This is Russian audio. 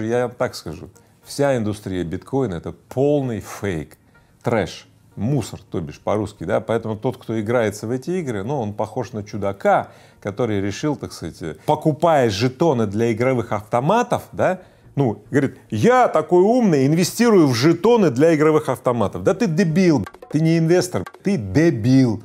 Я так скажу, вся индустрия биткоина — это полный фейк, трэш, мусор, то бишь по-русски, да, поэтому тот, кто играется в эти игры, ну, он похож на чудака, который решил, так сказать, покупая жетоны для игровых автоматов, да, ну, говорит, я такой умный, инвестирую в жетоны для игровых автоматов. Да ты дебил, ты не инвестор, ты дебил.